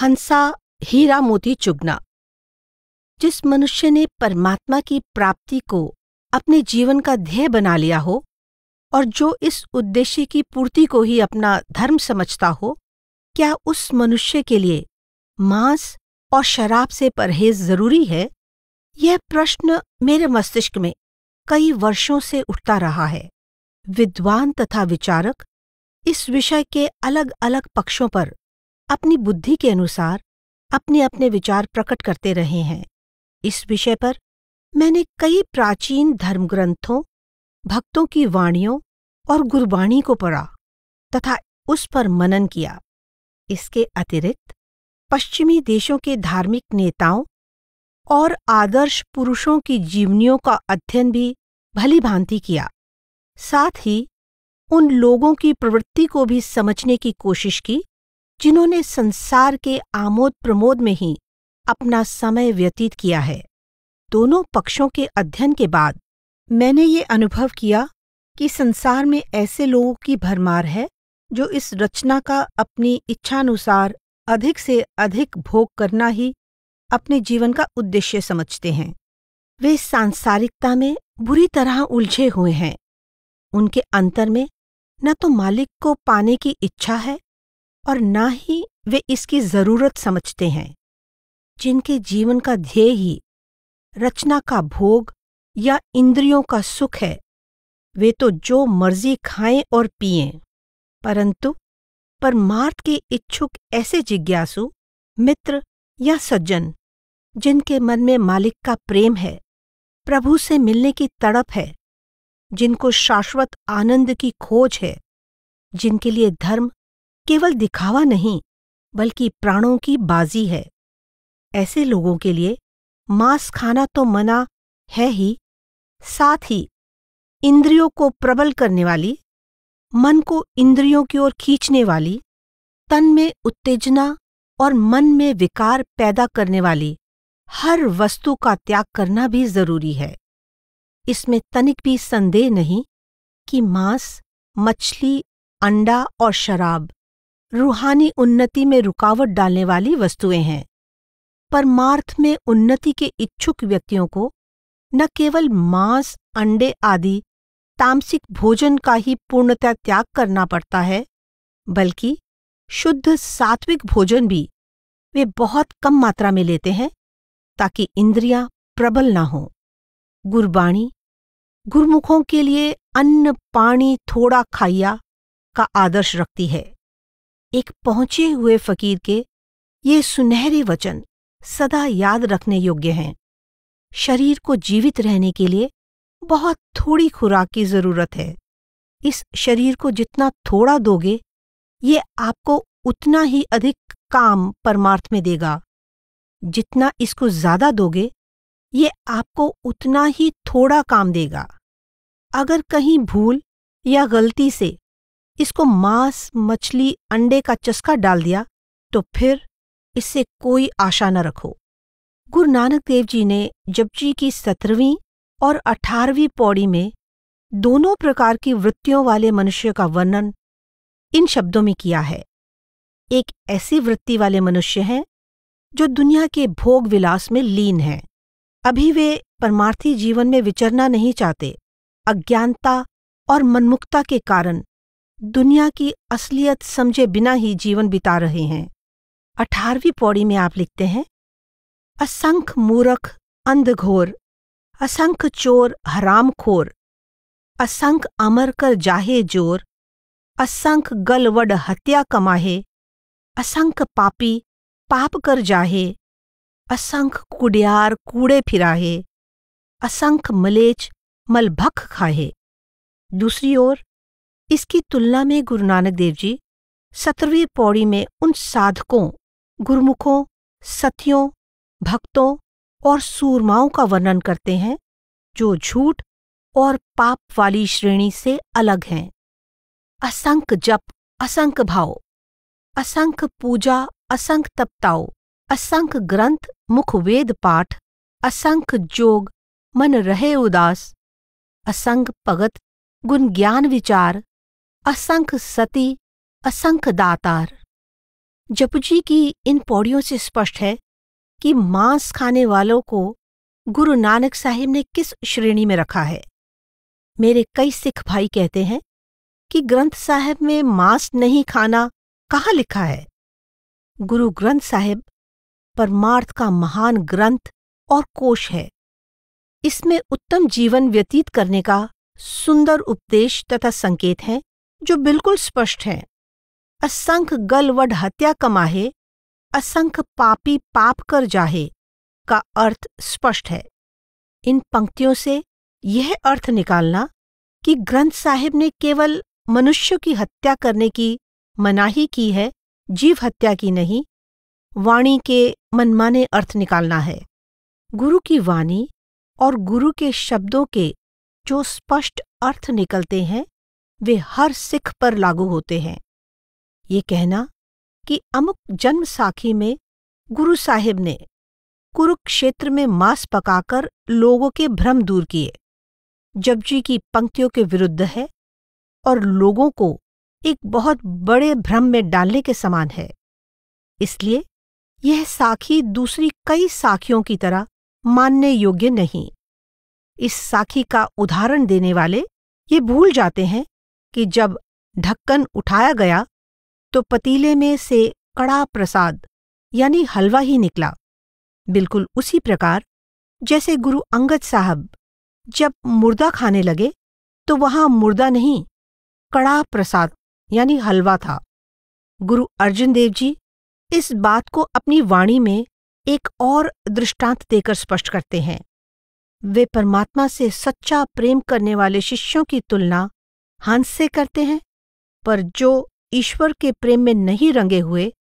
हंसा हीरा मोती चुगना जिस मनुष्य ने परमात्मा की प्राप्ति को अपने जीवन का ध्येय बना लिया हो और जो इस उद्देश्य की पूर्ति को ही अपना धर्म समझता हो क्या उस मनुष्य के लिए मांस और शराब से परहेज जरूरी है यह प्रश्न मेरे मस्तिष्क में कई वर्षों से उठता रहा है विद्वान तथा विचारक इस विषय के अलग अलग पक्षों पर अपनी बुद्धि के अनुसार अपने अपने विचार प्रकट करते रहे हैं इस विषय पर मैंने कई प्राचीन धर्मग्रंथों भक्तों की वाणियों और गुरबाणी को पढ़ा तथा उस पर मनन किया इसके अतिरिक्त पश्चिमी देशों के धार्मिक नेताओं और आदर्श पुरुषों की जीवनियों का अध्ययन भी भली भांति किया साथ ही उन लोगों की प्रवृत्ति को भी समझने की कोशिश की जिन्होंने संसार के आमोद प्रमोद में ही अपना समय व्यतीत किया है दोनों पक्षों के अध्ययन के बाद मैंने ये अनुभव किया कि संसार में ऐसे लोगों की भरमार है जो इस रचना का अपनी इच्छानुसार अधिक से अधिक भोग करना ही अपने जीवन का उद्देश्य समझते हैं वे सांसारिकता में बुरी तरह उलझे हुए हैं उनके अंतर में न तो मालिक को पाने की इच्छा है और ना ही वे इसकी जरूरत समझते हैं जिनके जीवन का ध्येय ही रचना का भोग या इंद्रियों का सुख है वे तो जो मर्जी खाएं और पिए परंतु परमार्थ के इच्छुक ऐसे जिज्ञासु मित्र या सज्जन जिनके मन में मालिक का प्रेम है प्रभु से मिलने की तड़प है जिनको शाश्वत आनंद की खोज है जिनके लिए धर्म केवल दिखावा नहीं बल्कि प्राणों की बाजी है ऐसे लोगों के लिए मांस खाना तो मना है ही साथ ही इंद्रियों को प्रबल करने वाली मन को इंद्रियों की ओर खींचने वाली तन में उत्तेजना और मन में विकार पैदा करने वाली हर वस्तु का त्याग करना भी जरूरी है इसमें तनिक भी संदेह नहीं कि मांस मछली अंडा और शराब रूहानी उन्नति में रुकावट डालने वाली वस्तुएं हैं परमार्थ में उन्नति के इच्छुक व्यक्तियों को न केवल मांस अंडे आदि तामसिक भोजन का ही पूर्णतः त्याग करना पड़ता है बल्कि शुद्ध सात्विक भोजन भी वे बहुत कम मात्रा में लेते हैं ताकि इंद्रियां प्रबल ना हों गुरबाणी गुरमुखों के लिए अन्न पानी थोड़ा खाइया का आदर्श रखती है एक पहुंचे हुए फकीर के ये सुनहरे वचन सदा याद रखने योग्य हैं शरीर को जीवित रहने के लिए बहुत थोड़ी खुराक की जरूरत है इस शरीर को जितना थोड़ा दोगे ये आपको उतना ही अधिक काम परमार्थ में देगा जितना इसको ज्यादा दोगे ये आपको उतना ही थोड़ा काम देगा अगर कहीं भूल या गलती से इसको मांस मछली अंडे का चस्का डाल दिया तो फिर इससे कोई आशा न रखो गुरु नानक देव जी ने जपजी की सत्रहवीं और अठारहवीं पौड़ी में दोनों प्रकार की वृत्तियों वाले मनुष्य का वर्णन इन शब्दों में किया है एक ऐसी वृत्ति वाले मनुष्य हैं जो दुनिया के भोग विलास में लीन हैं अभी वे परमार्थी जीवन में विचरना नहीं चाहते अज्ञानता और मनमुक्ता के कारण दुनिया की असलियत समझे बिना ही जीवन बिता रहे हैं अठारहवीं पौड़ी में आप लिखते हैं असंख्य मूरख अंधघोर असंख्य चोर हरामखोर असंख्य अमर कर जाहे जोर असंख्य गलवड हत्या कमाहे असंख्य पापी पाप कर जाहे असंख्य कुडियार कूड़े फिराहे असंख्य मलेच मलभक खाहे दूसरी ओर इसकी तुलना में गुरु नानक देव जी सत्रहवीं पौड़ी में उन साधकों गुरुमुखों सतियों भक्तों और सूरमाओं का वर्णन करते हैं जो झूठ और पाप वाली श्रेणी से अलग हैं असंक जप असंख्य भाव असंख्य पूजा असंख तपताओ असंख्य ग्रंथ मुख वेद पाठ असंख्य जोग मन रहे उदास असंग भगत गुण ज्ञान विचार असंख्य सती असंख्य दातार जपुजी की इन पौड़ियों से स्पष्ट है कि मांस खाने वालों को गुरु नानक साहिब ने किस श्रेणी में रखा है मेरे कई सिख भाई कहते हैं कि ग्रंथ साहिब में मांस नहीं खाना कहाँ लिखा है गुरु ग्रंथ साहिब परमार्थ का महान ग्रंथ और कोश है इसमें उत्तम जीवन व्यतीत करने का सुंदर उपदेश तथा संकेत हैं जो बिल्कुल स्पष्ट हैं असंख्य गलवड हत्या कमाहे असंख्य पापी पाप कर जाहे का अर्थ स्पष्ट है इन पंक्तियों से यह अर्थ निकालना कि ग्रंथ साहिब ने केवल मनुष्य की हत्या करने की मनाही की है जीव हत्या की नहीं वाणी के मनमाने अर्थ निकालना है गुरु की वाणी और गुरु के शब्दों के जो स्पष्ट अर्थ निकलते हैं वे हर सिख पर लागू होते हैं ये कहना कि अमुक जन्म साखी में गुरु साहिब ने कुरुक्षेत्र में मांस पकाकर लोगों के भ्रम दूर किए जपजी की पंक्तियों के विरुद्ध है और लोगों को एक बहुत बड़े भ्रम में डालने के समान है इसलिए यह साखी दूसरी कई साखियों की तरह मानने योग्य नहीं इस साखी का उदाहरण देने वाले ये भूल जाते हैं कि जब ढक्कन उठाया गया तो पतीले में से कड़ा प्रसाद यानी हलवा ही निकला बिल्कुल उसी प्रकार जैसे गुरु अंगद साहब जब मुर्दा खाने लगे तो वहाँ मुर्दा नहीं कड़ा प्रसाद यानी हलवा था गुरु अर्जुन देव जी इस बात को अपनी वाणी में एक और दृष्टांत देकर स्पष्ट करते हैं वे परमात्मा से सच्चा प्रेम करने वाले शिष्यों की तुलना हंस से करते हैं पर जो ईश्वर के प्रेम में नहीं रंगे हुए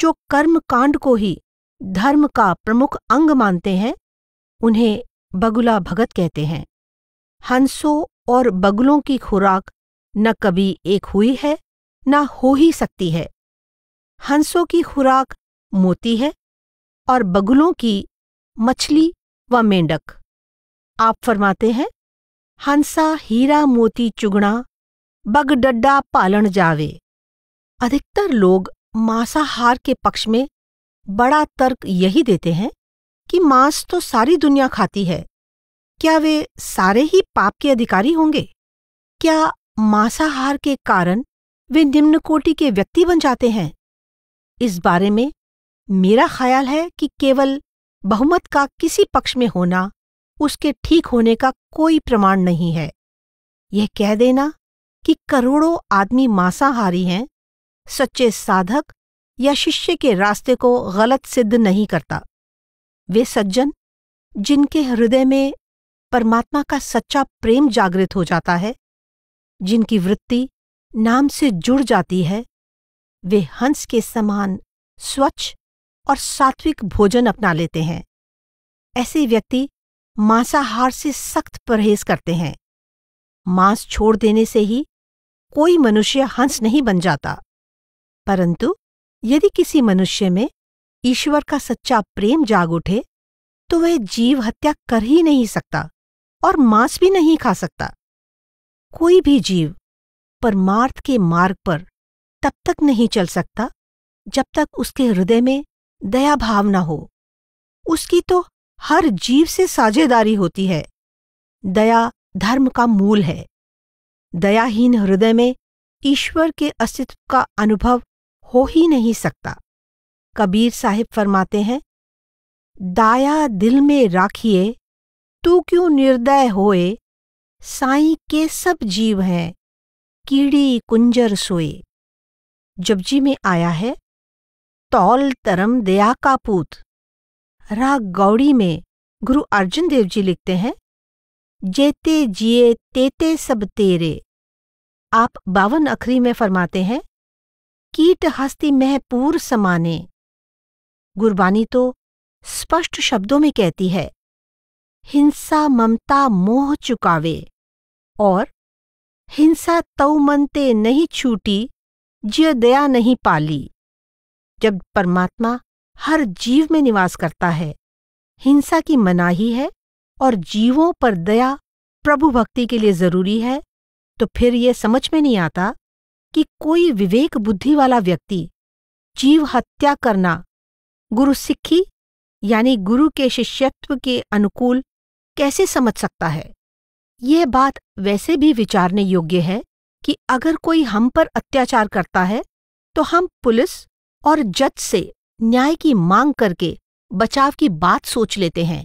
जो कर्म कांड को ही धर्म का प्रमुख अंग मानते हैं उन्हें बगुला भगत कहते हैं हंसों और बगुलों की खुराक न कभी एक हुई है न हो ही सकती है हंसों की खुराक मोती है और बगुलों की मछली व मेंढक आप फरमाते हैं हंसा हीरा मोती चुगना बगडड्डा पालन जावे अधिकतर लोग मांसाहार के पक्ष में बड़ा तर्क यही देते हैं कि मांस तो सारी दुनिया खाती है क्या वे सारे ही पाप के अधिकारी होंगे क्या मांसाहार के कारण वे निम्न कोटि के व्यक्ति बन जाते हैं इस बारे में मेरा ख्याल है कि केवल बहुमत का किसी पक्ष में होना उसके ठीक होने का कोई प्रमाण नहीं है यह कह देना कि करोड़ों आदमी मांसाहारी हैं सच्चे साधक या शिष्य के रास्ते को गलत सिद्ध नहीं करता वे सज्जन जिनके हृदय में परमात्मा का सच्चा प्रेम जागृत हो जाता है जिनकी वृत्ति नाम से जुड़ जाती है वे हंस के समान स्वच्छ और सात्विक भोजन अपना लेते हैं ऐसे व्यक्ति मांसाहार से सख्त परहेज करते हैं मांस छोड़ देने से ही कोई मनुष्य हंस नहीं बन जाता परंतु यदि किसी मनुष्य में ईश्वर का सच्चा प्रेम जाग उठे तो वह जीव हत्या कर ही नहीं सकता और मांस भी नहीं खा सकता कोई भी जीव परमार्थ के मार्ग पर तब तक नहीं चल सकता जब तक उसके हृदय में दया भाव न हो उसकी तो हर जीव से साझेदारी होती है दया धर्म का मूल है दयाहीन हृदय में ईश्वर के अस्तित्व का अनुभव हो ही नहीं सकता कबीर साहिब फरमाते हैं दाया दिल में राखिए तू क्यों निर्दय होए साई के सब जीव हैं कीड़ी कुंजर सोए जपजी में आया है तौल तरम दया का पूत राग गौड़ी में गुरु अर्जुन देव जी लिखते हैं जेते जिए तेते सब तेरे आप बावन अखरी में फरमाते हैं कीट हस्ती मह पूर समाने गुरबानी तो स्पष्ट शब्दों में कहती है हिंसा ममता मोह चुकावे और हिंसा तव मनते नहीं छूटी जिय दया नहीं पाली जब परमात्मा हर जीव में निवास करता है हिंसा की मनाही है और जीवों पर दया प्रभु भक्ति के लिए जरूरी है तो फिर यह समझ में नहीं आता कि कोई विवेक बुद्धि वाला व्यक्ति जीव हत्या करना गुरु सिक्खी यानी गुरु के शिष्यत्व के अनुकूल कैसे समझ सकता है यह बात वैसे भी विचारने योग्य है कि अगर कोई हम पर अत्याचार करता है तो हम पुलिस और जज से न्याय की मांग करके बचाव की बात सोच लेते हैं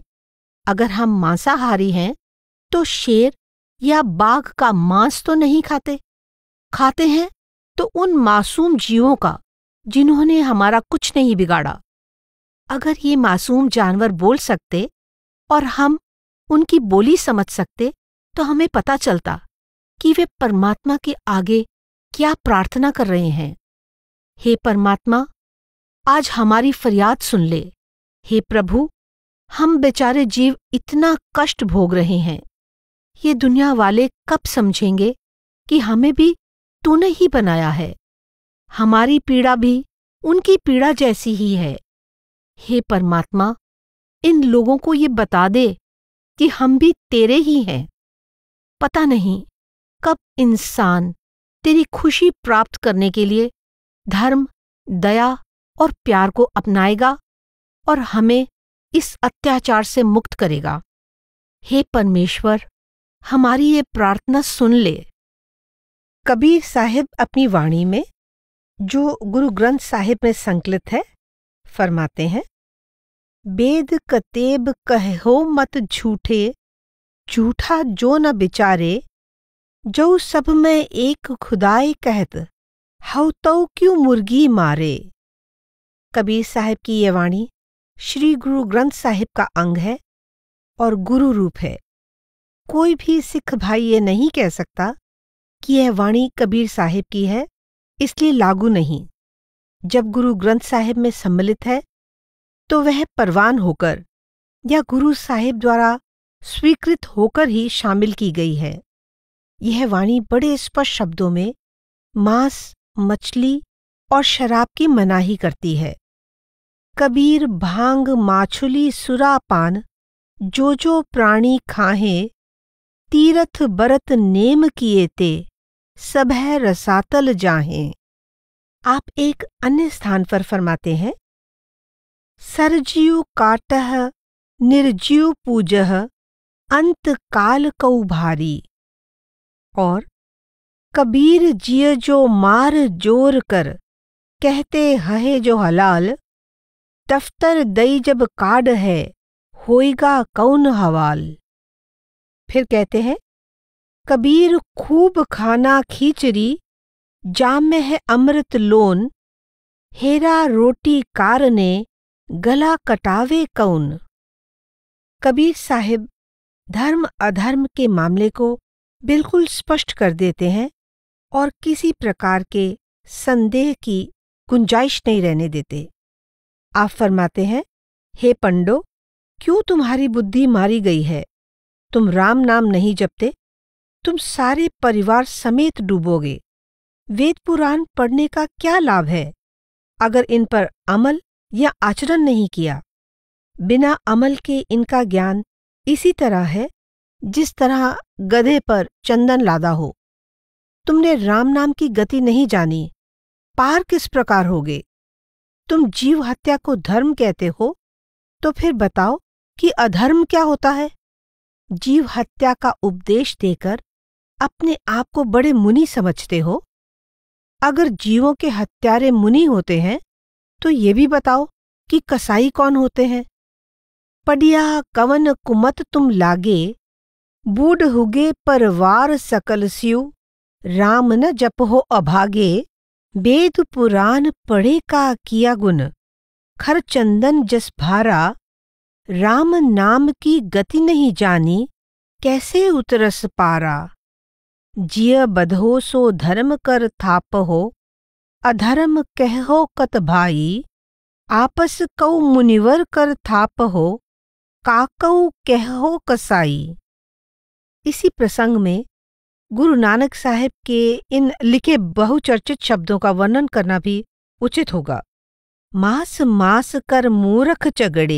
अगर हम मांसाहारी हैं तो शेर या बाघ का मांस तो नहीं खाते खाते हैं तो उन मासूम जीवों का जिन्होंने हमारा कुछ नहीं बिगाड़ा अगर ये मासूम जानवर बोल सकते और हम उनकी बोली समझ सकते तो हमें पता चलता कि वे परमात्मा के आगे क्या प्रार्थना कर रहे हैं हे परमात्मा आज हमारी फरियाद सुन ले हे प्रभु हम बेचारे जीव इतना कष्ट भोग रहे हैं ये दुनिया वाले कब समझेंगे कि हमें भी तूने ही बनाया है हमारी पीड़ा भी उनकी पीड़ा जैसी ही है हे परमात्मा इन लोगों को ये बता दे कि हम भी तेरे ही हैं पता नहीं कब इंसान तेरी खुशी प्राप्त करने के लिए धर्म दया और प्यार को अपनाएगा और हमें इस अत्याचार से मुक्त करेगा हे परमेश्वर हमारी ये प्रार्थना सुन ले कबीर साहिब अपनी वाणी में जो गुरु ग्रंथ साहिब में संकलित है फरमाते हैं वेद कतेब कहो मत झूठे झूठा जो न बिचारे जो सब में एक खुदाए कहत हौ तो क्यों मुर्गी मारे कबीर साहब की ये वाणी श्री गुरु ग्रंथ साहिब का अंग है और गुरु रूप है कोई भी सिख भाई ये नहीं कह सकता कि यह वाणी कबीर साहिब की है इसलिए लागू नहीं जब गुरु ग्रंथ साहिब में सम्मिलित है तो वह परवान होकर या गुरु साहिब द्वारा स्वीकृत होकर ही शामिल की गई है यह वाणी बड़े स्पष्ट शब्दों में मांस मछली और शराब की मनाही करती है कबीर भांग माछुली सुरापान जो जो प्राणी खाहे तीरथ बरत नेम किए ते सभय रसातल जाहें आप एक अन्य स्थान पर फरमाते हैं सरजीव काटह निर्जीव पूजह अंत काल कौ भारी और कबीर जिय जो मार जोर कर कहते हहे जो हलाल दफ्तर दई जब काड है होएगा कौन हवाल फिर कहते हैं कबीर खूब खाना खीचरी जाम में है अमृत लोन हेरा रोटी कार ने गला कटावे कौन कबीर साहिब धर्म अधर्म के मामले को बिल्कुल स्पष्ट कर देते हैं और किसी प्रकार के संदेह की गुंजाइश नहीं रहने देते आप फरमाते हैं हे पंडो क्यों तुम्हारी बुद्धि मारी गई है तुम राम नाम नहीं जपते तुम सारे परिवार समेत डूबोगे वेद पुराण पढ़ने का क्या लाभ है अगर इन पर अमल या आचरण नहीं किया बिना अमल के इनका ज्ञान इसी तरह है जिस तरह गधे पर चंदन लादा हो तुमने राम नाम की गति नहीं जानी पार किस प्रकार होगे तुम जीव हत्या को धर्म कहते हो तो फिर बताओ कि अधर्म क्या होता है जीव हत्या का उपदेश देकर अपने आप को बड़े मुनि समझते हो अगर जीवों के हत्यारे मुनि होते हैं तो ये भी बताओ कि कसाई कौन होते हैं पडिया कवन कुमत तुम लागे बूढ़ हुगे परवार सकल स्यू राम न जप हो अभागे वेद पुराण पढ़े का किया गुण खर चंदन जस भारा राम नाम की गति नहीं जानी कैसे उतरस पारा जिय बधो सो धर्म कर थाप हो अधर्म कहहो कत भाई आपस कौ मुनिवर कर थाप हो काकऊ हो कसाई इसी प्रसंग में गुरु नानक साहब के इन लिखे बहुचर्चित शब्दों का वर्णन करना भी उचित होगा मास मास कर मूरख चगड़े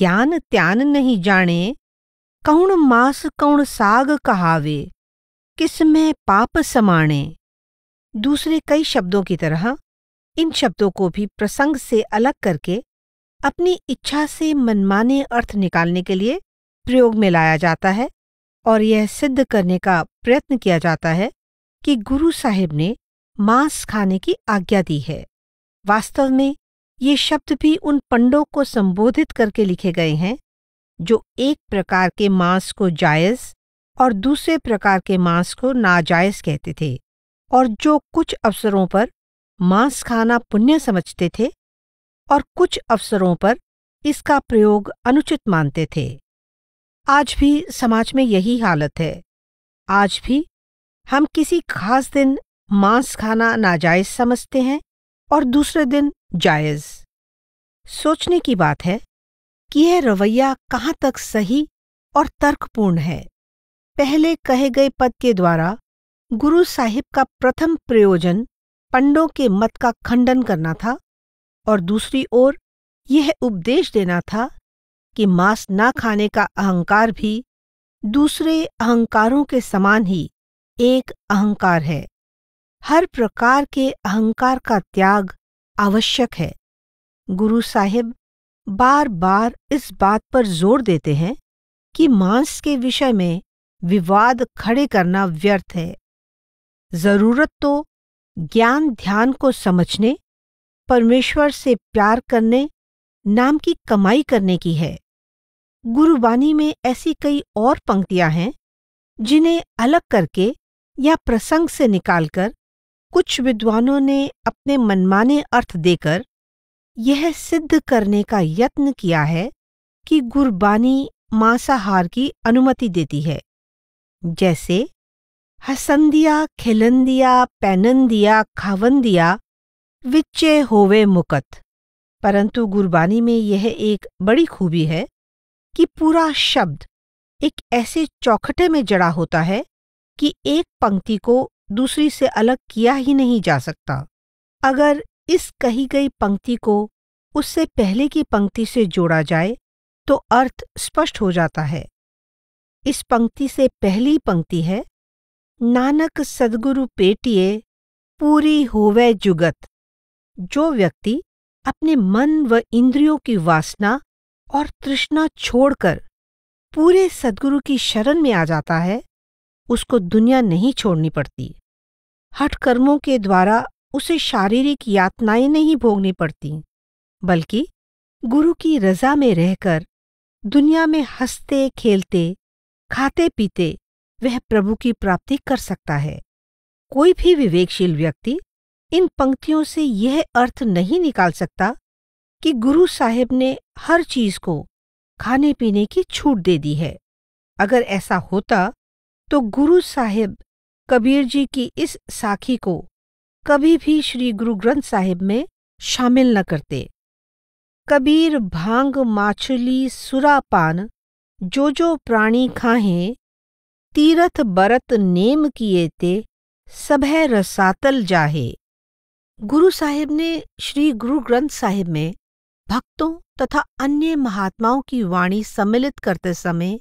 ज्ञान त्यान नहीं जाने कौण मास कौण साग कहावे किसमें पाप समाणे दूसरे कई शब्दों की तरह इन शब्दों को भी प्रसंग से अलग करके अपनी इच्छा से मनमाने अर्थ निकालने के लिए प्रयोग में लाया जाता है और यह सिद्ध करने का प्रयत्न किया जाता है कि गुरु साहिब ने मांस खाने की आज्ञा दी है वास्तव में ये शब्द भी उन पंडों को संबोधित करके लिखे गए हैं जो एक प्रकार के मांस को जायज़ और दूसरे प्रकार के मांस को नाजायज़ कहते थे और जो कुछ अवसरों पर मांस खाना पुण्य समझते थे और कुछ अवसरों पर इसका प्रयोग अनुचित मानते थे आज भी समाज में यही हालत है आज भी हम किसी खास दिन मांस खाना नाजायज समझते हैं और दूसरे दिन जायज सोचने की बात है कि यह रवैया कहाँ तक सही और तर्कपूर्ण है पहले कहे गए पद के द्वारा गुरु साहिब का प्रथम प्रयोजन पंडों के मत का खंडन करना था और दूसरी ओर यह उपदेश देना था कि मांस ना खाने का अहंकार भी दूसरे अहंकारों के समान ही एक अहंकार है हर प्रकार के अहंकार का त्याग आवश्यक है गुरु साहिब बार बार इस बात पर जोर देते हैं कि मांस के विषय में विवाद खड़े करना व्यर्थ है जरूरत तो ज्ञान ध्यान को समझने परमेश्वर से प्यार करने नाम की कमाई करने की है गुरुवाणी में ऐसी कई और पंक्तियां हैं जिन्हें अलग करके या प्रसंग से निकालकर कुछ विद्वानों ने अपने मनमाने अर्थ देकर यह सिद्ध करने का यत्न किया है कि गुरबानी मांसाहार की अनुमति देती है जैसे हसंदिया खिलंदिया पैनंदिया खावंदिया विच्चे होवे मुकत परंतु गुरबानी में यह एक बड़ी खूबी है कि पूरा शब्द एक ऐसे चौखटे में जड़ा होता है कि एक पंक्ति को दूसरी से अलग किया ही नहीं जा सकता अगर इस कही गई पंक्ति को उससे पहले की पंक्ति से जोड़ा जाए तो अर्थ स्पष्ट हो जाता है इस पंक्ति से पहली पंक्ति है नानक सदगुरु पेटिए पूरी होवे जुगत जो व्यक्ति अपने मन व इंद्रियों की वासना और तृष्णा छोड़कर पूरे सदगुरु की शरण में आ जाता है उसको दुनिया नहीं छोड़नी पड़ती हठ कर्मों के द्वारा उसे शारीरिक यातनाएं नहीं भोगनी पड़ती बल्कि गुरु की रजा में रहकर दुनिया में हंसते खेलते खाते पीते वह प्रभु की प्राप्ति कर सकता है कोई भी विवेकशील व्यक्ति इन पंक्तियों से यह अर्थ नहीं निकाल सकता कि गुरु साहिब ने हर चीज को खाने पीने की छूट दे दी है अगर ऐसा होता तो गुरु साहिब कबीर जी की इस साखी को कभी भी श्री गुरु ग्रंथ साहिब में शामिल न करते कबीर भांग माछली सुरापान जो जो प्राणी खाहें तीरथ बरत नेम किए ते सभ रसातल जाहे गुरु साहिब ने श्री गुरु ग्रंथ साहिब में भक्तों तथा अन्य महात्माओं की वाणी सम्मिलित करते समय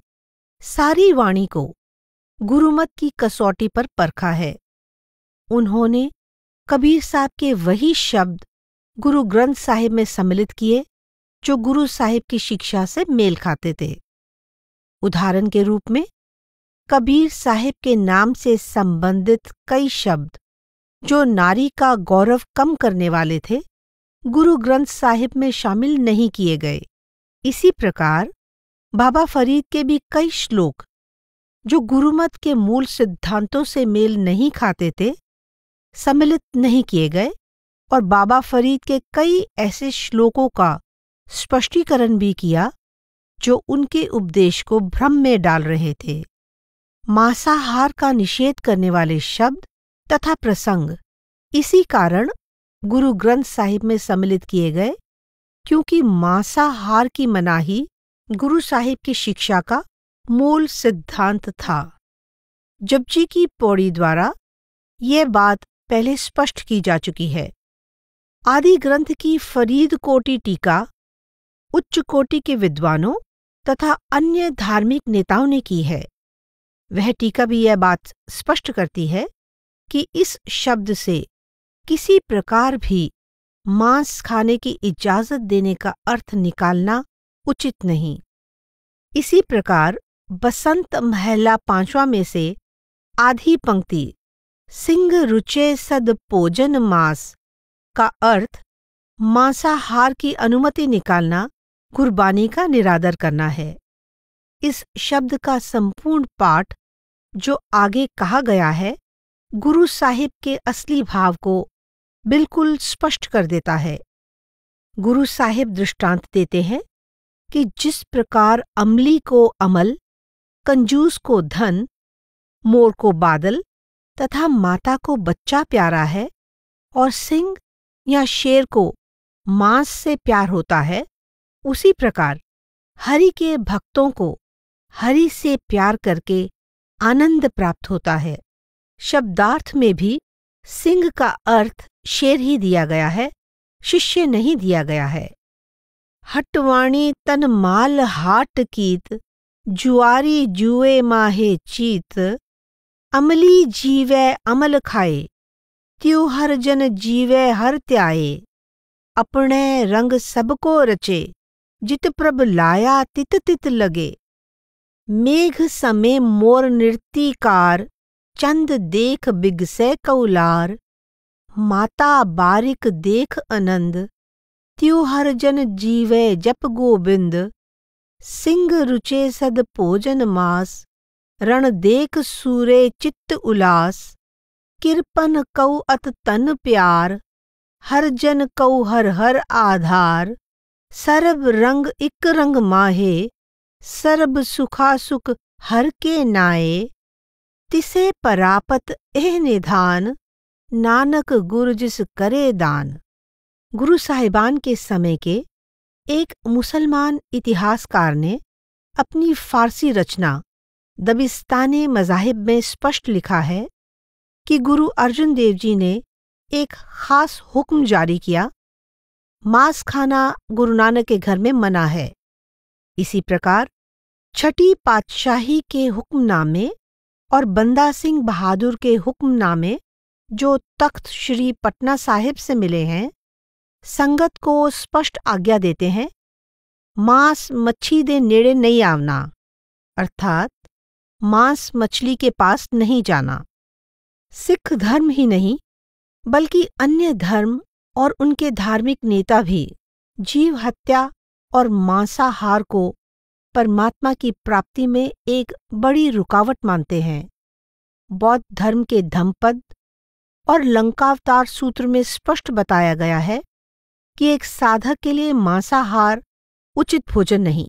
सारी वाणी को गुरुमत की कसौटी पर परखा है उन्होंने कबीर साहब के वही शब्द गुरु ग्रंथ साहिब में सम्मिलित किए जो गुरु साहिब की शिक्षा से मेल खाते थे उदाहरण के रूप में कबीर साहिब के नाम से संबंधित कई शब्द जो नारी का गौरव कम करने वाले थे गुरु ग्रंथ साहिब में शामिल नहीं किए गए इसी प्रकार बाबा फरीद के भी कई श्लोक जो गुरुमत के मूल सिद्धांतों से मेल नहीं खाते थे सम्मिलित नहीं किए गए और बाबा फरीद के कई ऐसे श्लोकों का स्पष्टीकरण भी किया जो उनके उपदेश को भ्रम में डाल रहे थे मांसाहार का निषेध करने वाले शब्द तथा प्रसंग इसी कारण गुरु ग्रंथ साहिब में सम्मिलित किए गए क्योंकि मांसाहार की मनाही गुरु साहिब की शिक्षा का मूल सिद्धांत था जपजी की पौड़ी द्वारा यह बात पहले स्पष्ट की जा चुकी है आदि ग्रंथ की फरीद कोटि टीका उच्च कोटि के विद्वानों तथा अन्य धार्मिक नेताओं ने की है वह टीका भी यह बात स्पष्ट करती है कि इस शब्द से किसी प्रकार भी मांस खाने की इजाजत देने का अर्थ निकालना उचित नहीं इसी प्रकार बसंत महला पांचवा में से आधी पंक्ति सिंह रुचे सद भोजन मांस का अर्थ मांसाहार की अनुमति निकालना कुर्बानी का निरादर करना है इस शब्द का संपूर्ण पाठ जो आगे कहा गया है गुरु साहिब के असली भाव को बिल्कुल स्पष्ट कर देता है गुरु साहिब दृष्टांत देते हैं कि जिस प्रकार अमली को अमल कंजूस को धन मोर को बादल तथा माता को बच्चा प्यारा है और सिंह या शेर को मांस से प्यार होता है उसी प्रकार हरि के भक्तों को हरि से प्यार करके आनंद प्राप्त होता है शब्दार्थ में भी सिंह का अर्थ शेर ही दिया गया है शिष्य नहीं दिया गया है हटवाणी तन माल हाट कीत जुआरी जुए माहे चीत अमली जीवै अमल खाए त्योहर जन जीवै हर त्याए अपने रंग सबको रचे जित प्रभ लाया तित तित लगे मेघ समय मोर नृत्यकार चंद देख बिगसे कौलार माता बारिक देख अनंद त्यू जन जीवे जप गोबिंद सिंह रुचे सद भोजन मास रण देख सूरे चित्त उलास किरपन कौ अत तन प्यार हर जन कौ हर हर आधार सर्ब रंग इक रंग माहे सर्ब सुखा सुख हर के नाये तिसे परापत एह निधान नानक गुरु जिस करे दान गुरु साहिबान के समय के एक मुसलमान इतिहासकार ने अपनी फारसी रचना दबिस्तान मजाहिब में स्पष्ट लिखा है कि गुरु अर्जुन देव जी ने एक खास हुक्म जारी किया मांस खाना गुरु नानक के घर में मना है इसी प्रकार छठी पातशाही के हुक्मनामे और बंदा सिंह बहादुर के हुक्मनामे जो तख्त श्री पटना साहिब से मिले हैं संगत को स्पष्ट आज्ञा देते हैं मांस मच्छी दे नेड़े नहीं आवना अर्थात मांस मछली के पास नहीं जाना सिख धर्म ही नहीं बल्कि अन्य धर्म और उनके धार्मिक नेता भी जीव हत्या और मांसाहार को परमात्मा की प्राप्ति में एक बड़ी रुकावट मानते हैं बौद्ध धर्म के धमपद और लंकावतार सूत्र में स्पष्ट बताया गया है कि एक साधक के लिए मांसाहार उचित भोजन नहीं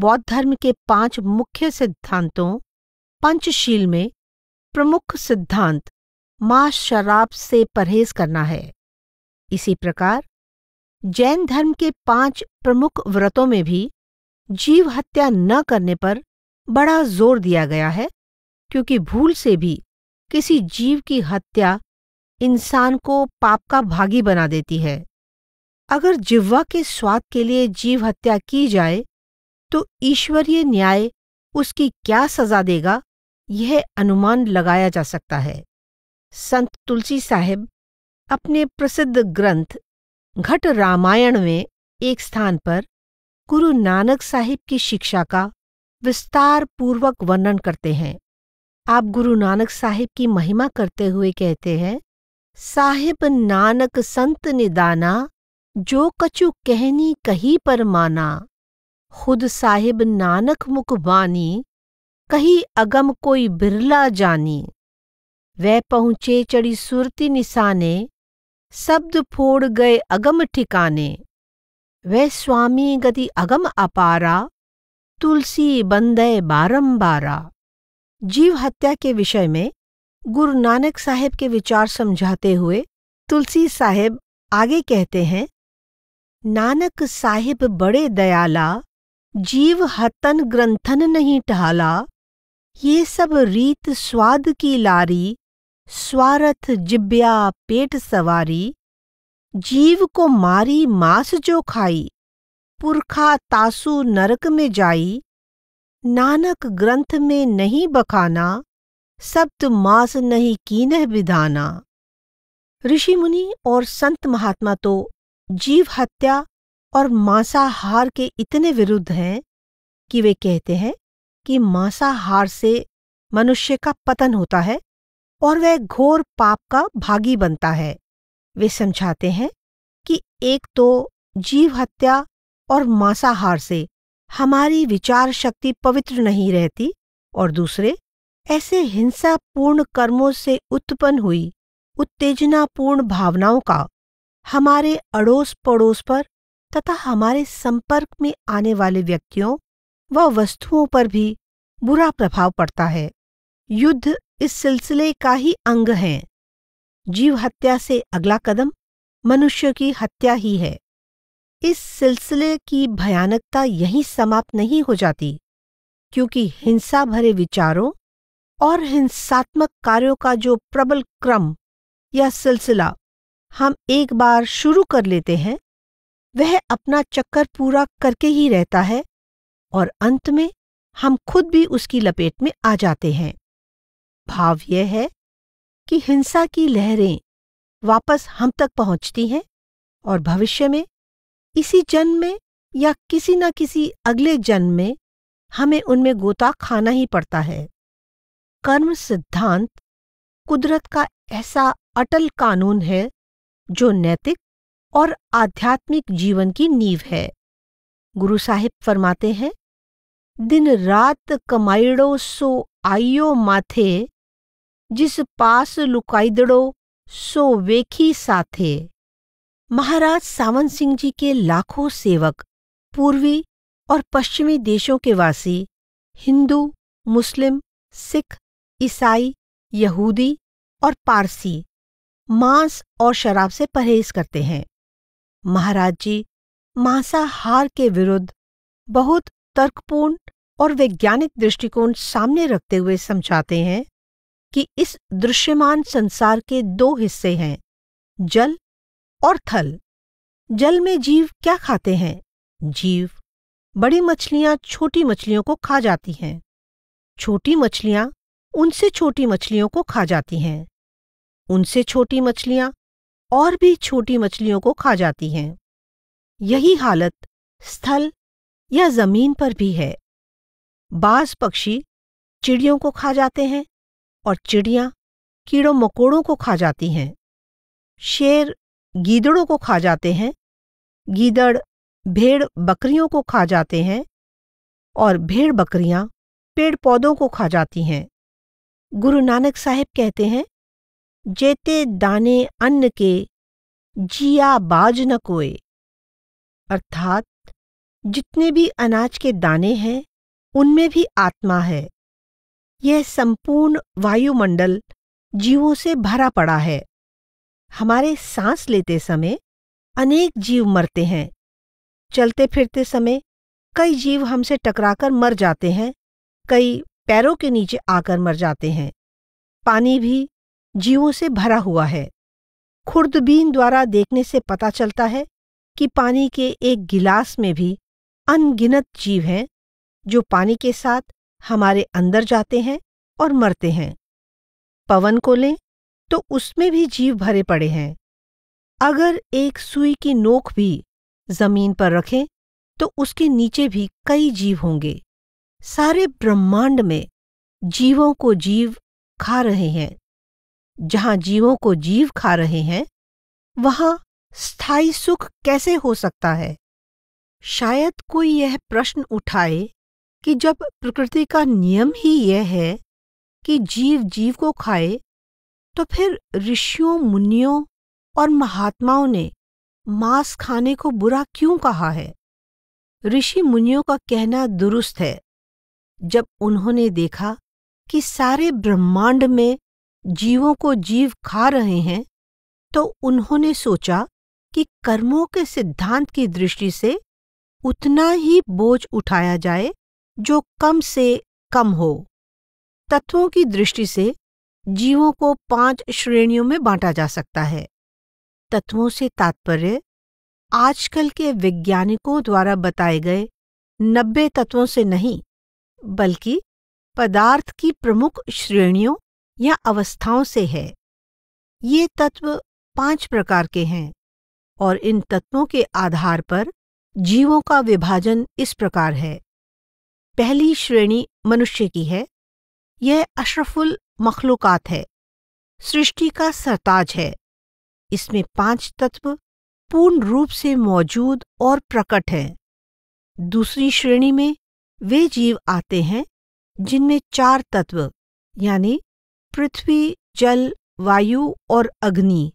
बौद्ध धर्म के पांच मुख्य सिद्धांतों पंचशील में प्रमुख सिद्धांत मांस शराब से परहेज करना है इसी प्रकार जैन धर्म के पांच प्रमुख व्रतों में भी जीव हत्या न करने पर बड़ा जोर दिया गया है क्योंकि भूल से भी किसी जीव की हत्या इंसान को पाप का भागी बना देती है अगर जिह्वा के स्वाद के लिए जीव हत्या की जाए तो ईश्वरीय न्याय उसकी क्या सजा देगा यह अनुमान लगाया जा सकता है संत तुलसी साहब अपने प्रसिद्ध ग्रंथ घट रामायण में एक स्थान पर गुरु नानक साहिब की शिक्षा का विस्तार पूर्वक वर्णन करते हैं आप गुरु नानक साहिब की महिमा करते हुए कहते हैं साहिब नानक संत निदाना जो कछु कहनी कही पर माना खुद साहिब नानक मुख बानी कही अगम कोई बिरला जानी वह पहुँचे चढ़ी सुरती निशाने शब्द फोड़ गए अगम ठिकाने वह स्वामी गति अगम अपारा तुलसी बंदय बारंबारा जीव हत्या के विषय में गुरु नानक साहेब के विचार समझाते हुए तुलसी साहेब आगे कहते हैं नानक साहिब बड़े दयाला जीव हतन ग्रंथन नहीं टहला ये सब रीत स्वाद की लारी स्वारथ जिब्या पेट सवारी जीव को मारी मांस जो खाई पुरखा तासु नरक में जाई नानक ग्रंथ में नहीं बखाना सप्त मास नहीं कीनह विधाना ऋषि मुनि और संत महात्मा तो जीव हत्या और मांसाहार के इतने विरुद्ध हैं कि वे कहते हैं कि मांसाहार से मनुष्य का पतन होता है और वह घोर पाप का भागी बनता है वे समझाते हैं कि एक तो जीव हत्या और मांसाहार से हमारी विचार शक्ति पवित्र नहीं रहती और दूसरे ऐसे हिंसापूर्ण कर्मों से उत्पन्न हुई उत्तेजनापूर्ण भावनाओं का हमारे अड़ोस पड़ोस पर तथा हमारे संपर्क में आने वाले व्यक्तियों व वस्तुओं पर भी बुरा प्रभाव पड़ता है युद्ध इस सिलसिले का ही अंग हैं जीव हत्या से अगला कदम मनुष्य की हत्या ही है इस सिलसिले की भयानकता यहीं समाप्त नहीं हो जाती क्योंकि हिंसा भरे विचारों और हिंसात्मक कार्यों का जो प्रबल क्रम या सिलसिला हम एक बार शुरू कर लेते हैं वह अपना चक्कर पूरा करके ही रहता है और अंत में हम खुद भी उसकी लपेट में आ जाते हैं भाव यह है कि हिंसा की लहरें वापस हम तक पहुंचती हैं और भविष्य में इसी जन्म में या किसी न किसी अगले जन्म में हमें उनमें गोता खाना ही पड़ता है कर्म सिद्धांत कुदरत का ऐसा अटल कानून है जो नैतिक और आध्यात्मिक जीवन की नींव है गुरु साहिब फरमाते हैं दिन रात कमाइड़ो सो आइयो माथे जिस पास लुकाईदड़ो सो वेखी साथे महाराज सावन सिंह जी के लाखों सेवक पूर्वी और पश्चिमी देशों के वासी हिंदू मुस्लिम सिख ईसाई यहूदी और पारसी मांस और शराब से परहेज करते हैं महाराज जी मांसाहार के विरुद्ध बहुत तर्कपूर्ण और वैज्ञानिक दृष्टिकोण सामने रखते हुए समझाते हैं कि इस दृश्यमान संसार के दो हिस्से हैं जल और थल जल में जीव क्या खाते हैं जीव बड़ी मछलियां छोटी मछलियों को खा जाती हैं छोटी मछलियां उनसे छोटी मछलियों को खा जाती हैं उनसे छोटी मछलियां और भी छोटी मछलियों को खा जाती हैं यही हालत स्थल या जमीन पर भी है बाज पक्षी चिड़ियों को खा जाते हैं और चिड़ियाँ कीड़ों मकोड़ों को खा जाती हैं शेर गीदड़ों को खा जाते हैं गीदड़ भेड़ बकरियों को खा जाते हैं और भेड़ बकरियाँ पेड़ पौधों को खा जाती हैं गुरु नानक साहेब कहते हैं जेते दाने अन्न के जिया बाज न कोए अर्थात जितने भी अनाज के दाने हैं उनमें भी आत्मा है यह संपूर्ण वायुमंडल जीवों से भरा पड़ा है हमारे सांस लेते समय अनेक जीव मरते हैं चलते फिरते समय कई जीव हमसे टकराकर मर जाते हैं कई पैरों के नीचे आकर मर जाते हैं पानी भी जीवों से भरा हुआ है खुर्दबीन द्वारा देखने से पता चलता है कि पानी के एक गिलास में भी अनगिनत जीव हैं जो पानी के साथ हमारे अंदर जाते हैं और मरते हैं पवन को लें तो उसमें भी जीव भरे पड़े हैं अगर एक सुई की नोक भी जमीन पर रखें तो उसके नीचे भी कई जीव होंगे सारे ब्रह्मांड में जीवों को जीव खा रहे हैं जहां जीवों को जीव खा रहे हैं वहां स्थायी सुख कैसे हो सकता है शायद कोई यह प्रश्न उठाए कि जब प्रकृति का नियम ही यह है कि जीव जीव को खाए तो फिर ऋषियों मुनियों और महात्माओं ने मांस खाने को बुरा क्यों कहा है ऋषि मुनियों का कहना दुरुस्त है जब उन्होंने देखा कि सारे ब्रह्मांड में जीवों को जीव खा रहे हैं तो उन्होंने सोचा कि कर्मों के सिद्धांत की दृष्टि से उतना ही बोझ उठाया जाए जो कम से कम हो तत्वों की दृष्टि से जीवों को पांच श्रेणियों में बांटा जा सकता है तत्वों से तात्पर्य आजकल के वैज्ञानिकों द्वारा बताए गए नब्बे तत्वों से नहीं बल्कि पदार्थ की प्रमुख श्रेणियों या अवस्थाओं से है ये तत्व पांच प्रकार के हैं और इन तत्वों के आधार पर जीवों का विभाजन इस प्रकार है पहली श्रेणी मनुष्य की है यह अशरफुल मखलूकत है सृष्टि का सरताज है इसमें पांच तत्व पूर्ण रूप से मौजूद और प्रकट हैं दूसरी श्रेणी में वे जीव आते हैं जिनमें चार तत्व यानी पृथ्वी जल वायु और अग्नि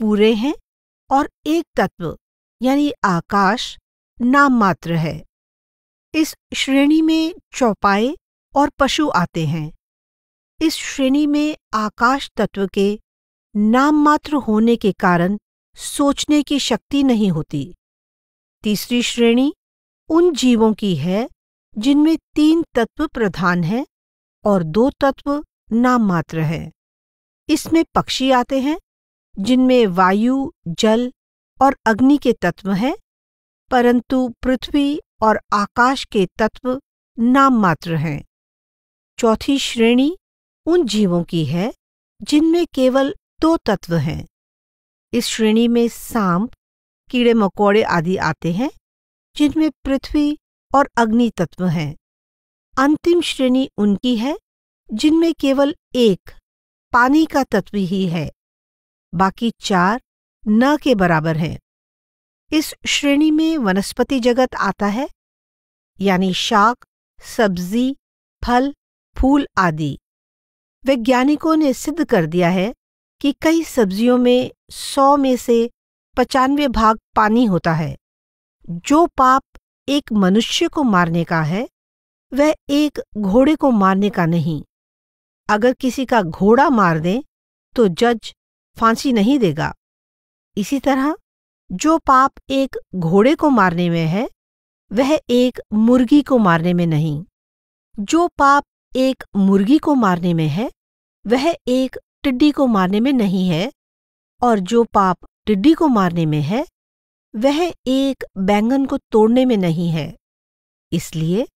पूरे हैं और एक तत्व यानी आकाश नाम मात्र है इस श्रेणी में चौपाए और पशु आते हैं इस श्रेणी में आकाश तत्व के नाम मात्र होने के कारण सोचने की शक्ति नहीं होती तीसरी श्रेणी उन जीवों की है जिनमें तीन तत्व प्रधान हैं और दो तत्व नाम मात्र हैं इसमें पक्षी आते हैं जिनमें वायु जल और अग्नि के तत्व हैं परंतु पृथ्वी और आकाश के तत्व नाम मात्र हैं चौथी श्रेणी उन जीवों की है जिनमें केवल दो तत्व हैं इस श्रेणी में सांप कीड़े मकोड़े आदि आते हैं जिनमें पृथ्वी और अग्नि तत्व हैं अंतिम श्रेणी उनकी है जिनमें केवल एक पानी का तत्व ही है बाकी चार न के बराबर हैं इस श्रेणी में वनस्पति जगत आता है यानी शाक सब्जी फल फूल आदि वैज्ञानिकों ने सिद्ध कर दिया है कि कई सब्जियों में सौ में से पचानवे भाग पानी होता है जो पाप एक मनुष्य को मारने का है वह एक घोड़े को मारने का नहीं अगर किसी का घोड़ा मार दें तो जज फांसी नहीं देगा इसी तरह जो पाप एक घोड़े को मारने में है वह एक मुर्गी को मारने में नहीं जो पाप एक मुर्गी को मारने में है वह एक टिड्डी को मारने में नहीं है और जो पाप टिड्डी को मारने में है वह एक बैंगन को तोड़ने में नहीं है इसलिए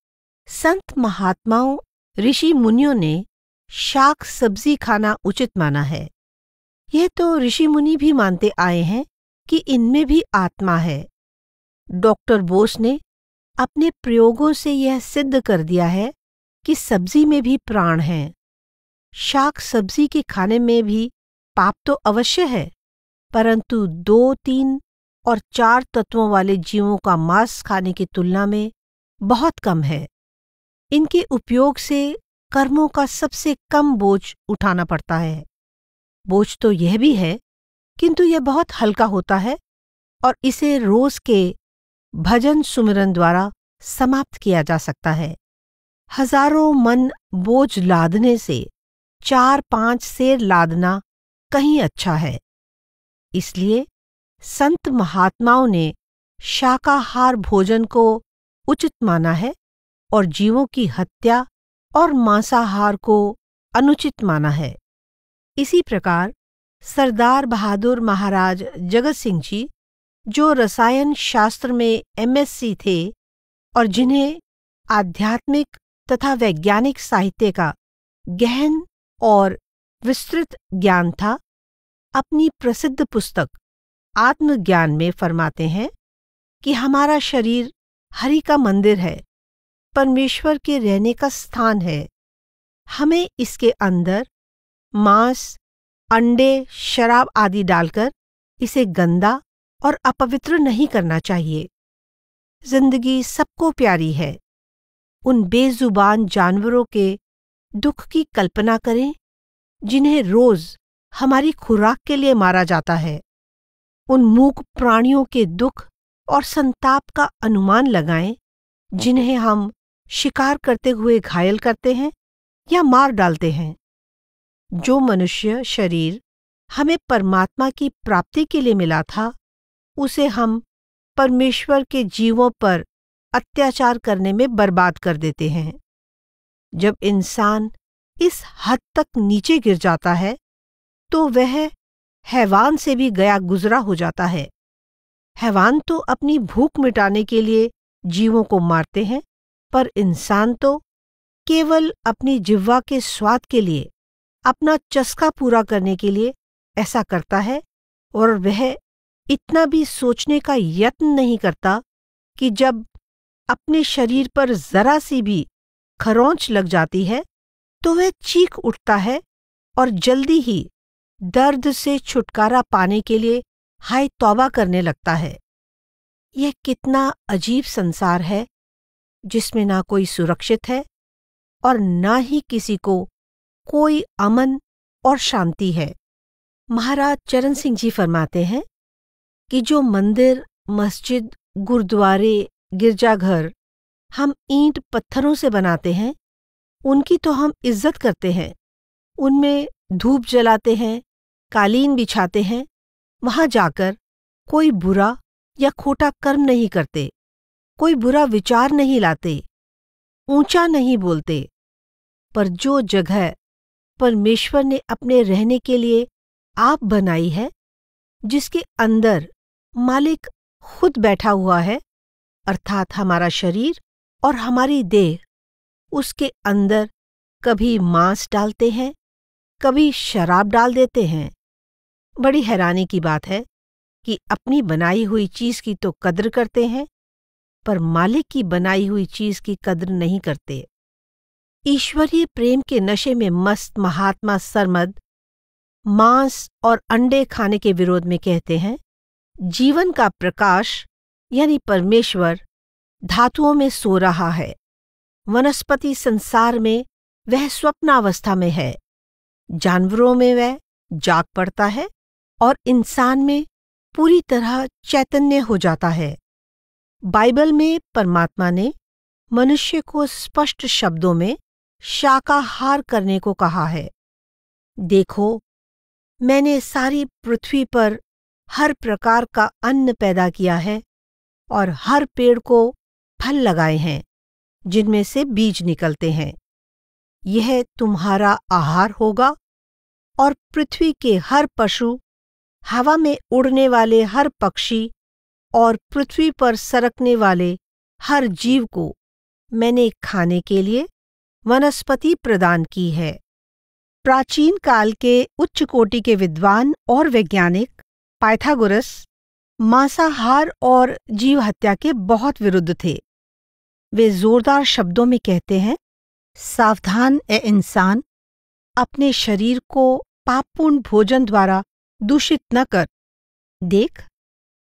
संत महात्माओं ऋषि मुनियों ने शाक सब्जी खाना उचित माना है यह तो ऋषि मुनि भी मानते आए हैं कि इनमें भी आत्मा है डॉक्टर बोस ने अपने प्रयोगों से यह सिद्ध कर दिया है कि सब्जी में भी प्राण हैं शाक सब्जी के खाने में भी पाप तो अवश्य है परंतु दो तीन और चार तत्वों वाले जीवों का मांस खाने की तुलना में बहुत कम है इनके उपयोग से कर्मों का सबसे कम बोझ उठाना पड़ता है बोझ तो यह भी है किंतु यह बहुत हल्का होता है और इसे रोज के भजन सुमिरन द्वारा समाप्त किया जा सकता है हजारों मन बोझ लादने से चार पांच शेर लादना कहीं अच्छा है इसलिए संत महात्माओं ने शाकाहार भोजन को उचित माना है और जीवों की हत्या और मांसाहार को अनुचित माना है इसी प्रकार सरदार बहादुर महाराज जगत सिंह जी जो रसायन शास्त्र में एमएससी थे और जिन्हें आध्यात्मिक तथा वैज्ञानिक साहित्य का गहन और विस्तृत ज्ञान था अपनी प्रसिद्ध पुस्तक आत्मज्ञान में फरमाते हैं कि हमारा शरीर हरि का मंदिर है परमेश्वर के रहने का स्थान है हमें इसके अंदर मांस अंडे शराब आदि डालकर इसे गंदा और अपवित्र नहीं करना चाहिए जिंदगी सबको प्यारी है उन बेजुबान जानवरों के दुख की कल्पना करें जिन्हें रोज हमारी खुराक के लिए मारा जाता है उन मूक प्राणियों के दुख और संताप का अनुमान लगाएं जिन्हें हम शिकार करते हुए घायल करते हैं या मार डालते हैं जो मनुष्य शरीर हमें परमात्मा की प्राप्ति के लिए मिला था उसे हम परमेश्वर के जीवों पर अत्याचार करने में बर्बाद कर देते हैं जब इंसान इस हद तक नीचे गिर जाता है तो वह हैवान से भी गया गुजरा हो जाता है हैवान तो अपनी भूख मिटाने के लिए जीवों को मारते हैं पर इंसान तो केवल अपनी जिह्वा के स्वाद के लिए अपना चस्का पूरा करने के लिए ऐसा करता है और वह इतना भी सोचने का यत्न नहीं करता कि जब अपने शरीर पर जरा सी भी खरौच लग जाती है तो वह चीख उठता है और जल्दी ही दर्द से छुटकारा पाने के लिए हाय तौबा करने लगता है यह कितना अजीब संसार है जिसमें ना कोई सुरक्षित है और ना ही किसी को कोई अमन और शांति है महाराज चरण सिंह जी फरमाते हैं कि जो मंदिर मस्जिद गुरुद्वारे गिरजाघर हम ईंट पत्थरों से बनाते हैं उनकी तो हम इज्जत करते हैं उनमें धूप जलाते हैं कालीन बिछाते हैं वहाँ जाकर कोई बुरा या खोटा कर्म नहीं करते कोई बुरा विचार नहीं लाते ऊंचा नहीं बोलते पर जो जगह परमेश्वर ने अपने रहने के लिए आप बनाई है जिसके अंदर मालिक खुद बैठा हुआ है अर्थात हमारा शरीर और हमारी देह उसके अंदर कभी मांस डालते हैं कभी शराब डाल देते हैं बड़ी हैरानी की बात है कि अपनी बनाई हुई चीज की तो कद्र करते हैं पर मालिक की बनाई हुई चीज की कद्र नहीं करते ईश्वरीय प्रेम के नशे में मस्त महात्मा सरमद मांस और अंडे खाने के विरोध में कहते हैं जीवन का प्रकाश यानी परमेश्वर धातुओं में सो रहा है वनस्पति संसार में वह स्वप्नावस्था में है जानवरों में वह जाग पड़ता है और इंसान में पूरी तरह चैतन्य हो जाता है बाइबल में परमात्मा ने मनुष्य को स्पष्ट शब्दों में शाकाहार करने को कहा है देखो मैंने सारी पृथ्वी पर हर प्रकार का अन्न पैदा किया है और हर पेड़ को फल लगाए हैं जिनमें से बीज निकलते हैं यह तुम्हारा आहार होगा और पृथ्वी के हर पशु हवा में उड़ने वाले हर पक्षी और पृथ्वी पर सरकने वाले हर जीव को मैंने खाने के लिए वनस्पति प्रदान की है प्राचीन काल के उच्च कोटि के विद्वान और वैज्ञानिक पाइथागोरस मांसाहार और जीव हत्या के बहुत विरुद्ध थे वे जोरदार शब्दों में कहते हैं सावधान ए इंसान अपने शरीर को पापपूर्ण भोजन द्वारा दूषित न कर देख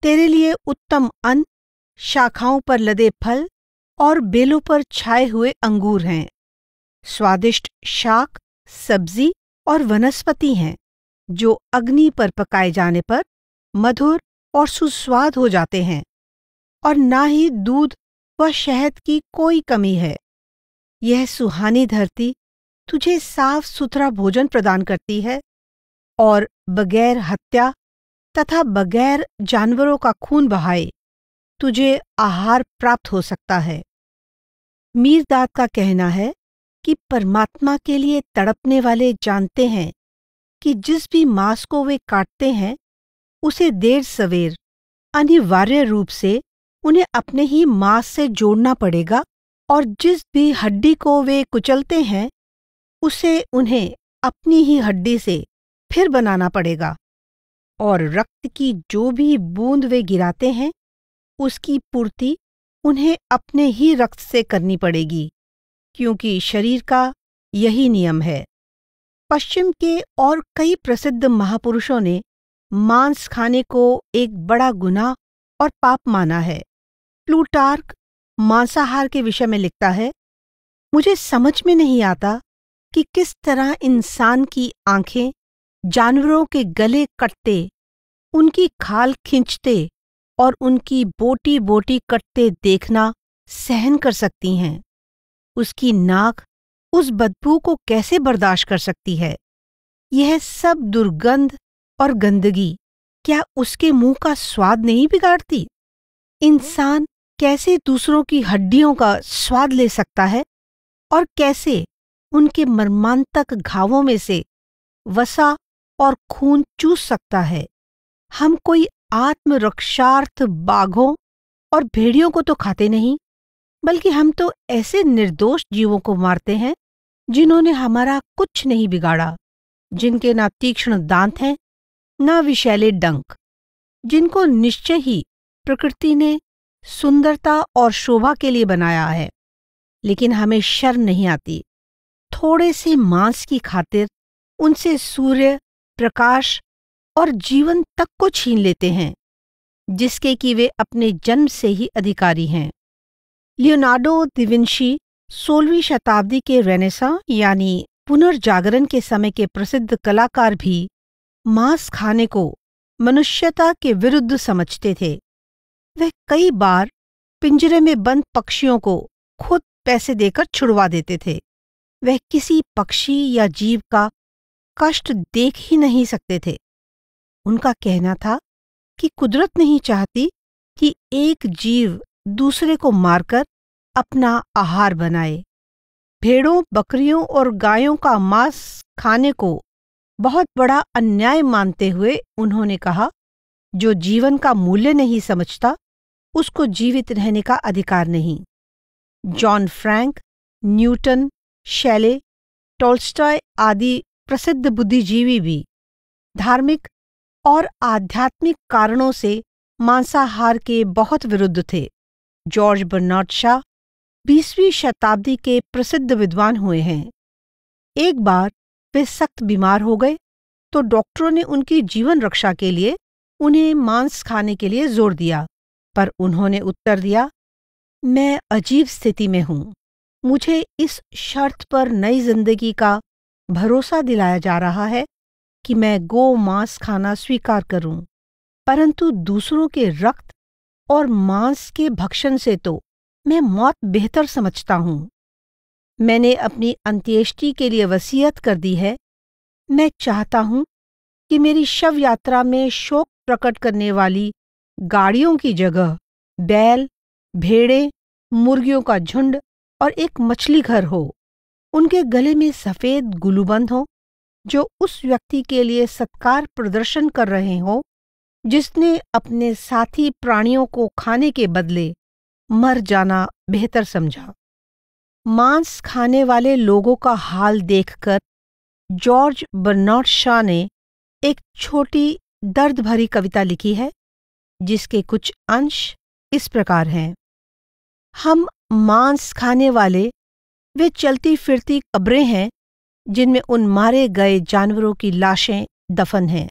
तेरे लिए उत्तम अन्न शाखाओं पर लदे फल और बेलों पर छाए हुए अंगूर हैं स्वादिष्ट शाक सब्जी और वनस्पति हैं जो अग्नि पर पकाए जाने पर मधुर और सुस्वाद हो जाते हैं और ना ही दूध व शहद की कोई कमी है यह सुहानी धरती तुझे साफ सुथरा भोजन प्रदान करती है और बगैर हत्या तथा बगैर जानवरों का खून बहाए तुझे आहार प्राप्त हो सकता है मीरदाद का कहना है कि परमात्मा के लिए तड़पने वाले जानते हैं कि जिस भी मांस को वे काटते हैं उसे देर सवेर अनिवार्य रूप से उन्हें अपने ही मांस से जोड़ना पड़ेगा और जिस भी हड्डी को वे कुचलते हैं उसे उन्हें अपनी ही हड्डी से फिर बनाना पड़ेगा और रक्त की जो भी बूंद वे गिराते हैं उसकी पूर्ति उन्हें अपने ही रक्त से करनी पड़ेगी क्योंकि शरीर का यही नियम है पश्चिम के और कई प्रसिद्ध महापुरुषों ने मांस खाने को एक बड़ा गुनाह और पाप माना है प्लूटार्क मांसाहार के विषय में लिखता है मुझे समझ में नहीं आता कि किस तरह इंसान की आंखें जानवरों के गले कटते उनकी खाल खींचते और उनकी बोटी बोटी कटते देखना सहन कर सकती हैं उसकी नाक उस बदबू को कैसे बर्दाश्त कर सकती है यह सब दुर्गंध और गंदगी क्या उसके मुंह का स्वाद नहीं बिगाड़ती इंसान कैसे दूसरों की हड्डियों का स्वाद ले सकता है और कैसे उनके मर्मांतक घावों में से वसा और खून चूस सकता है हम कोई आत्मरक्षार्थ बाघों और भेड़ियों को तो खाते नहीं बल्कि हम तो ऐसे निर्दोष जीवों को मारते हैं जिन्होंने हमारा कुछ नहीं बिगाड़ा जिनके ना तीक्ष्ण दांत हैं न विशैले डंक जिनको निश्चय ही प्रकृति ने सुंदरता और शोभा के लिए बनाया है लेकिन हमें शर्म नहीं आती थोड़े से मांस की खातिर उनसे सूर्य प्रकाश और जीवन तक को छीन लेते हैं जिसके कि वे अपने जन्म से ही अधिकारी हैं लियोनार्डो दिविंशी सोलहवीं शताब्दी के रेनेसा यानी पुनर्जागरण के समय के प्रसिद्ध कलाकार भी मांस खाने को मनुष्यता के विरुद्ध समझते थे वह कई बार पिंजरे में बंद पक्षियों को खुद पैसे देकर छुड़वा देते थे वह किसी पक्षी या जीव का कष्ट देख ही नहीं सकते थे उनका कहना था कि कुदरत नहीं चाहती कि एक जीव दूसरे को मारकर अपना आहार बनाए भेड़ों बकरियों और गायों का मांस खाने को बहुत बड़ा अन्याय मानते हुए उन्होंने कहा जो जीवन का मूल्य नहीं समझता उसको जीवित रहने का अधिकार नहीं John Frank Newton Shelley Tolstoy आदि प्रसिद्ध बुद्धिजीवी भी धार्मिक और आध्यात्मिक कारणों से मांसाहार के बहुत विरुद्ध थे जॉर्ज बर्नाड शाह बीसवीं शताब्दी के प्रसिद्ध विद्वान हुए हैं एक बार वे सख्त बीमार हो गए तो डॉक्टरों ने उनकी जीवन रक्षा के लिए उन्हें मांस खाने के लिए जोर दिया पर उन्होंने उत्तर दिया मैं अजीब स्थिति में हूं मुझे इस शर्त पर नई जिंदगी का भरोसा दिलाया जा रहा है कि मैं गो मांस खाना स्वीकार करूं परंतु दूसरों के रक्त और मांस के भक्षण से तो मैं मौत बेहतर समझता हूँ मैंने अपनी अंत्येष्टि के लिए वसीयत कर दी है मैं चाहता हूँ कि मेरी शव यात्रा में शोक प्रकट करने वाली गाड़ियों की जगह बैल भेड़े मुर्गियों का झुंड और एक मछली घर हो उनके गले में सफ़ेद गुलूबंद हो जो उस व्यक्ति के लिए सत्कार प्रदर्शन कर रहे हों जिसने अपने साथी प्राणियों को खाने के बदले मर जाना बेहतर समझा मांस खाने वाले लोगों का हाल देखकर जॉर्ज बर्नार्ड शाह ने एक छोटी दर्द भरी कविता लिखी है जिसके कुछ अंश इस प्रकार हैं हम मांस खाने वाले वे चलती फिरती कब्रें हैं जिनमें उन मारे गए जानवरों की लाशें दफन हैं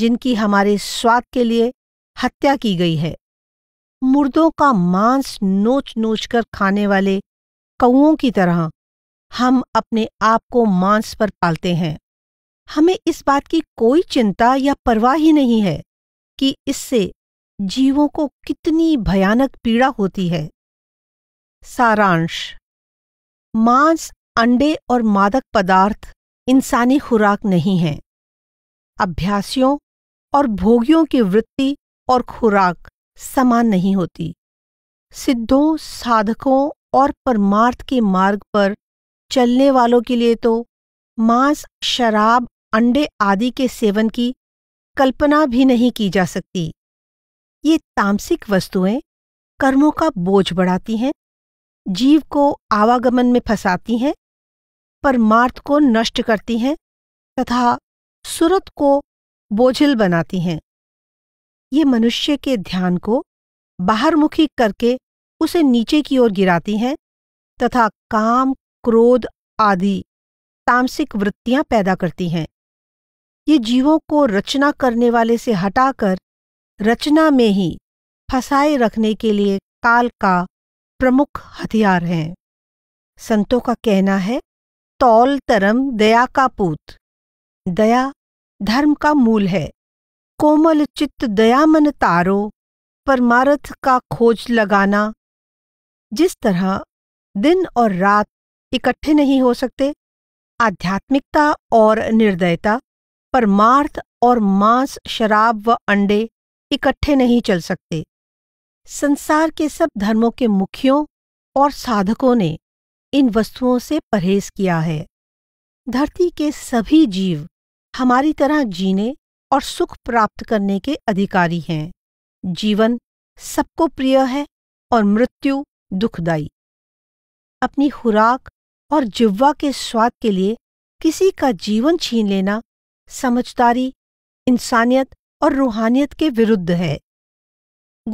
जिनकी हमारे स्वाद के लिए हत्या की गई है मुर्दों का मांस नोच नोच कर खाने वाले कौओं की तरह हम अपने आप को मांस पर पालते हैं हमें इस बात की कोई चिंता या परवाह ही नहीं है कि इससे जीवों को कितनी भयानक पीड़ा होती है सारांश मांस अंडे और मादक पदार्थ इंसानी खुराक नहीं है अभ्यासियों और भोगियों की वृत्ति और खुराक समान नहीं होती सिद्धों साधकों और परमार्थ के मार्ग पर चलने वालों के लिए तो मांस शराब अंडे आदि के सेवन की कल्पना भी नहीं की जा सकती ये तामसिक वस्तुएं कर्मों का बोझ बढ़ाती हैं जीव को आवागमन में फंसाती हैं परमार्थ को नष्ट करती हैं तथा सुरत को बोझिल बनाती हैं ये मनुष्य के ध्यान को बाहरमुखी करके उसे नीचे की ओर गिराती हैं तथा काम क्रोध आदि तामसिक वृत्तियां पैदा करती हैं ये जीवों को रचना करने वाले से हटाकर रचना में ही फंसाए रखने के लिए काल का प्रमुख हथियार हैं संतों का कहना है तौल तरम दया का पूत दया धर्म का मूल है कोमल चित्त दयामन तारो परमार्थ का खोज लगाना जिस तरह दिन और रात इकट्ठे नहीं हो सकते आध्यात्मिकता और निर्दयता परमार्थ और मांस शराब व अंडे इकट्ठे नहीं चल सकते संसार के सब धर्मों के मुखियों और साधकों ने इन वस्तुओं से परहेज किया है धरती के सभी जीव हमारी तरह जीने और सुख प्राप्त करने के अधिकारी हैं जीवन सबको प्रिय है और मृत्यु दुखदाई अपनी खुराक और जिव्वा के स्वाद के लिए किसी का जीवन छीन लेना समझदारी इंसानियत और रूहानियत के विरुद्ध है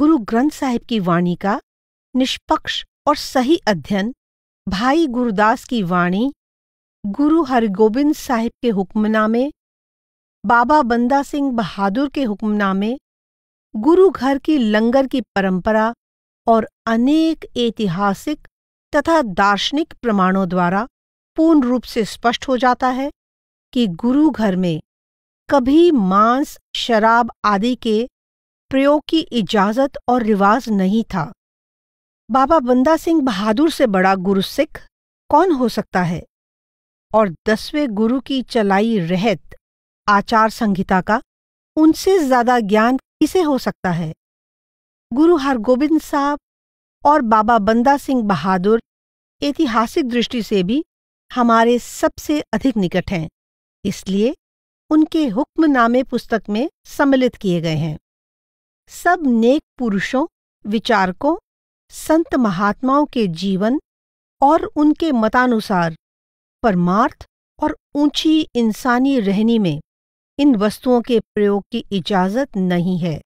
गुरु ग्रंथ साहिब की वाणी का निष्पक्ष और सही अध्ययन भाई गुरुदास की वाणी गुरु हरगोबिंद साहिब के हुक्मनामे बाबा बंदा सिंह बहादुर के हुक्मनामे गुरु घर की लंगर की परंपरा और अनेक ऐतिहासिक तथा दार्शनिक प्रमाणों द्वारा पूर्ण रूप से स्पष्ट हो जाता है कि गुरु घर में कभी मांस शराब आदि के प्रयोग की इजाजत और रिवाज नहीं था बाबा बंदा सिंह बहादुर से बड़ा गुरु सिख कौन हो सकता है और दसवें गुरु की चलाई रहत आचार संहिता का उनसे ज्यादा ज्ञान किसे हो सकता है गुरु हरगोबिंद साहब और बाबा बंदा सिंह बहादुर ऐतिहासिक दृष्टि से भी हमारे सबसे अधिक निकट हैं इसलिए उनके हुक्मनामे पुस्तक में सम्मिलित किए गए हैं सब नेक पुरुषों विचारकों संत महात्माओं के जीवन और उनके मतानुसार परमार्थ और ऊंची इंसानी रहनी में इन वस्तुओं के प्रयोग की इजाज़त नहीं है